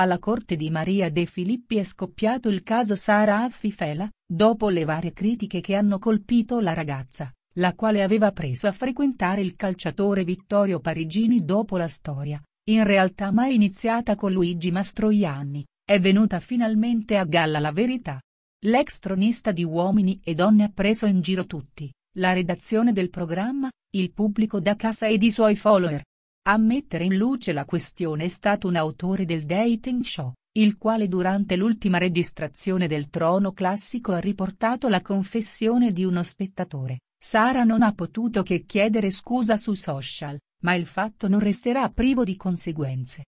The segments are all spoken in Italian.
Alla corte di Maria De Filippi è scoppiato il caso Sara Affifela, dopo le varie critiche che hanno colpito la ragazza, la quale aveva preso a frequentare il calciatore Vittorio Parigini dopo la storia, in realtà mai iniziata con Luigi Mastroianni, è venuta finalmente a galla la verità. L'ex tronista di Uomini e Donne ha preso in giro tutti, la redazione del programma, il pubblico da casa ed i suoi follower. A mettere in luce la questione è stato un autore del dating show, il quale durante l'ultima registrazione del trono classico ha riportato la confessione di uno spettatore. Sara non ha potuto che chiedere scusa su social, ma il fatto non resterà privo di conseguenze.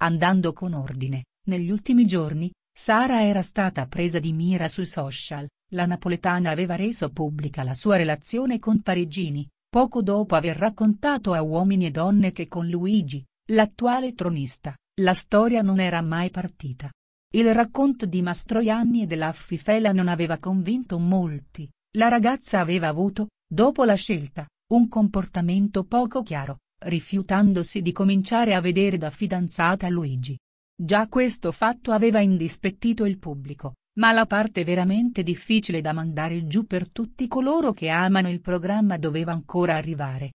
Andando con ordine, negli ultimi giorni, Sara era stata presa di mira sui social, la napoletana aveva reso pubblica la sua relazione con Parigini, Poco dopo aver raccontato a uomini e donne che con Luigi, l'attuale tronista, la storia non era mai partita. Il racconto di Mastroianni e della Fifela non aveva convinto molti, la ragazza aveva avuto, dopo la scelta, un comportamento poco chiaro, rifiutandosi di cominciare a vedere da fidanzata Luigi. Già questo fatto aveva indispettito il pubblico, ma la parte veramente difficile da mandare giù per tutti coloro che amano il programma doveva ancora arrivare.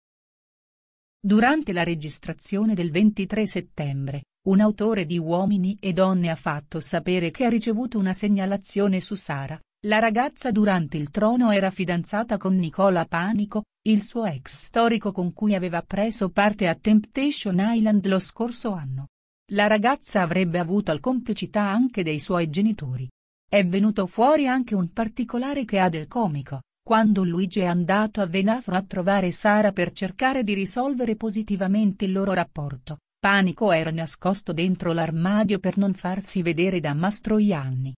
Durante la registrazione del 23 settembre, un autore di Uomini e Donne ha fatto sapere che ha ricevuto una segnalazione su Sara, la ragazza durante il trono era fidanzata con Nicola Panico, il suo ex storico con cui aveva preso parte a Temptation Island lo scorso anno. La ragazza avrebbe avuto al complicità anche dei suoi genitori. È venuto fuori anche un particolare che ha del comico, quando Luigi è andato a Venafro a trovare Sara per cercare di risolvere positivamente il loro rapporto, Panico era nascosto dentro l'armadio per non farsi vedere da Mastroianni.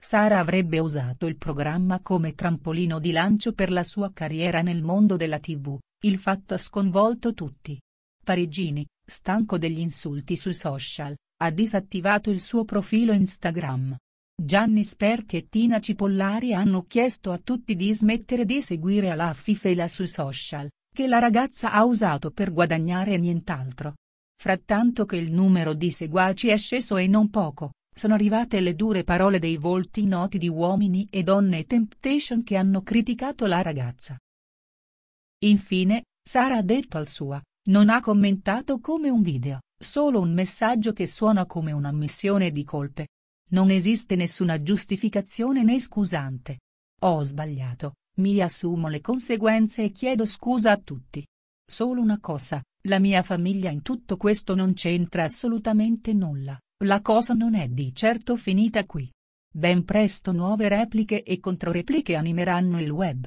Sara avrebbe usato il programma come trampolino di lancio per la sua carriera nel mondo della tv, il fatto ha sconvolto tutti. Parigini, stanco degli insulti sui social, ha disattivato il suo profilo Instagram. Gianni Sperti e Tina Cipollari hanno chiesto a tutti di smettere di seguire la Fela sui social, che la ragazza ha usato per guadagnare nient'altro. Frattanto che il numero di seguaci è sceso e non poco, sono arrivate le dure parole dei volti noti di uomini e donne e Temptation che hanno criticato la ragazza. Infine, Sara ha detto al sua, non ha commentato come un video, solo un messaggio che suona come un'ammissione di colpe, non esiste nessuna giustificazione né scusante. Ho sbagliato, mi assumo le conseguenze e chiedo scusa a tutti. Solo una cosa, la mia famiglia in tutto questo non c'entra assolutamente nulla, la cosa non è di certo finita qui. Ben presto nuove repliche e controrepliche animeranno il web.